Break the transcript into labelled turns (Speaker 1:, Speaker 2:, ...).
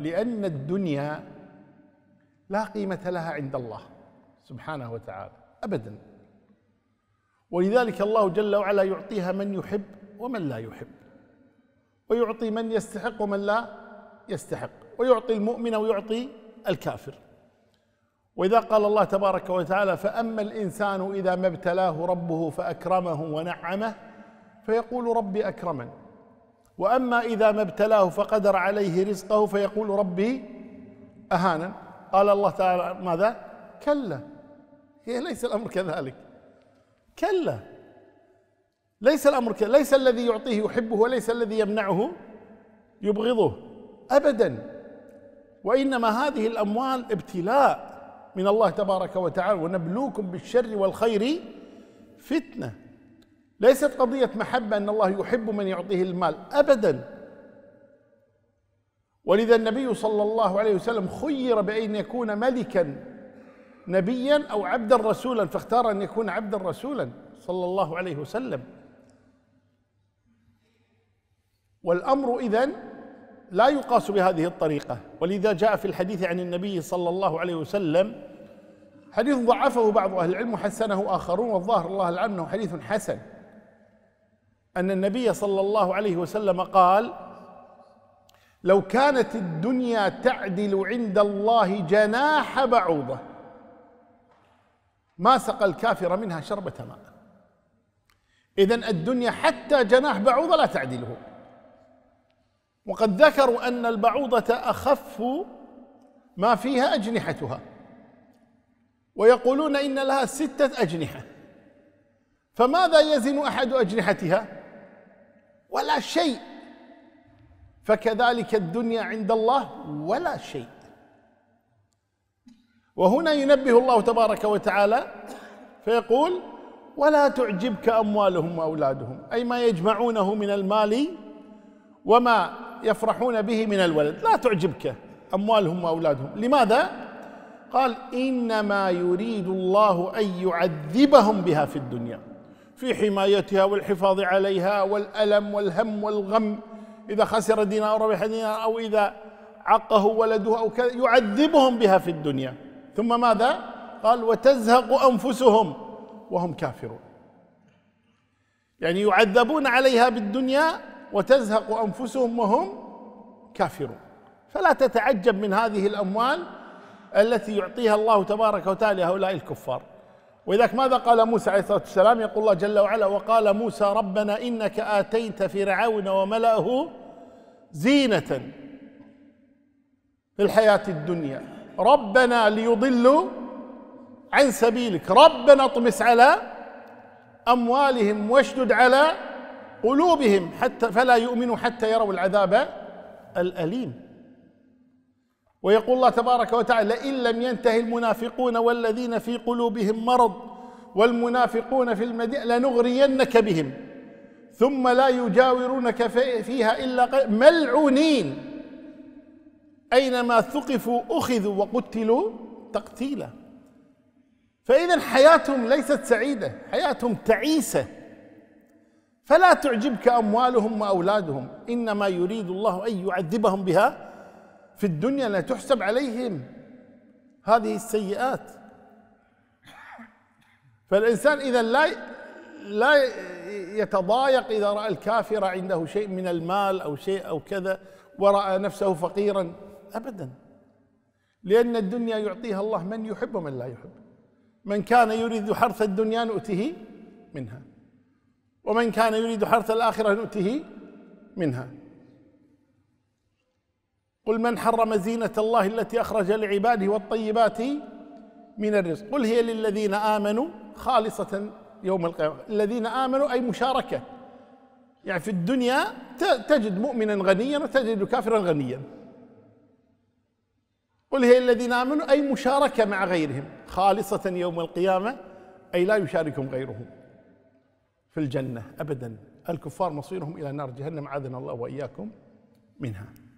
Speaker 1: لأن الدنيا لا قيمة لها عند الله سبحانه وتعالى أبدا ولذلك الله جل وعلا يعطيها من يحب ومن لا يحب ويعطي من يستحق ومن لا يستحق ويعطي المؤمن ويعطي الكافر وإذا قال الله تبارك وتعالى فأما الإنسان إذا ما ابتلاه ربه فأكرمه ونعمه فيقول ربي أكرمن وأما إذا ما ابتلاه فقدر عليه رزقه فيقول ربي أهانا قال الله تعالى ماذا كلا هي إيه، ليس الأمر كذلك كلا ليس الأمر كذلك ليس الذي يعطيه يحبه وليس الذي يمنعه يبغضه أبدا وإنما هذه الأموال ابتلاء من الله تبارك وتعالى ونبلوكم بالشر والخير فتنه ليست قضية محبة أن الله يحب من يعطيه المال أبدا ولذا النبي صلى الله عليه وسلم خير بأن يكون ملكا نبيا أو عبدا رسولا فاختار أن يكون عبدا رسولا صلى الله عليه وسلم والأمر إذن لا يقاس بهذه الطريقة ولذا جاء في الحديث عن النبي صلى الله عليه وسلم حديث ضعفه بعض أهل العلم وحسنه آخرون والظاهر الله العلم أنه حديث حسن أن النبي صلى الله عليه وسلم قال لو كانت الدنيا تعدل عند الله جناح بعوضة ما سقى الكافر منها شربة ماء إذا الدنيا حتى جناح بعوضة لا تعدله وقد ذكروا أن البعوضة أخف ما فيها أجنحتها ويقولون إن لها ستة أجنحة فماذا يزن أحد أجنحتها؟ ولا شيء فكذلك الدنيا عند الله ولا شيء وهنا ينبه الله تبارك وتعالى فيقول ولا تعجبك اموالهم واولادهم اي ما يجمعونه من المال وما يفرحون به من الولد لا تعجبك اموالهم واولادهم لماذا قال انما يريد الله ان يعذبهم بها في الدنيا في حمايتها والحفاظ عليها والألم والهم والغم إذا خسر دينار أو ربح دينار أو إذا عقه ولده أو كذا يعذبهم بها في الدنيا ثم ماذا؟ قال وتزهق أنفسهم وهم كافرون يعني يعذبون عليها بالدنيا وتزهق أنفسهم وهم كافرون فلا تتعجب من هذه الأموال التي يعطيها الله تبارك وتعالى هؤلاء الكفار ولذلك ماذا قال موسى عليه الصلاة والسلام يقول الله جل وعلا وقال موسى ربنا إنك آتيت فرعون وملأه زينة في الحياة الدنيا ربنا ليضلوا عن سبيلك ربنا اطمس على أموالهم واشدد على قلوبهم حتى فلا يؤمنوا حتى يروا العذاب الأليم ويقول الله تبارك وتعالى لئن لم ينتهي المنافقون والذين في قلوبهم مرض والمنافقون في المدينة لنغرينك بهم ثم لا يجاورونك فيها إلا ملعونين أينما ثقفوا أخذوا وقتلوا تقتيلا فإذا حياتهم ليست سعيدة حياتهم تعيسة فلا تعجبك أموالهم وأولادهم إنما يريد الله أن يعذبهم بها في الدنيا لا تحسب عليهم هذه السيئات فالإنسان إذا لا لا يتضايق إذا رأى الكافر عنده شيء من المال أو شيء أو كذا ورأى نفسه فقيرا أبدا لأن الدنيا يعطيها الله من يحب ومن لا يحب من كان يريد حرث الدنيا نؤته منها ومن كان يريد حرث الآخرة نؤته منها قل من حرم زينة الله التي أخرج لعباده والطيبات من الرزق قل هي للذين آمنوا خالصة يوم القيامة الذين آمنوا أي مشاركة يعني في الدنيا تجد مؤمنا غنيا وتجد كافرا غنيا قل هي الذين آمنوا أي مشاركة مع غيرهم خالصة يوم القيامة أي لا يشاركهم غيرهم في الجنة أبدا الكفار مصيرهم إلى نار جهنم عاذنا الله وإياكم منها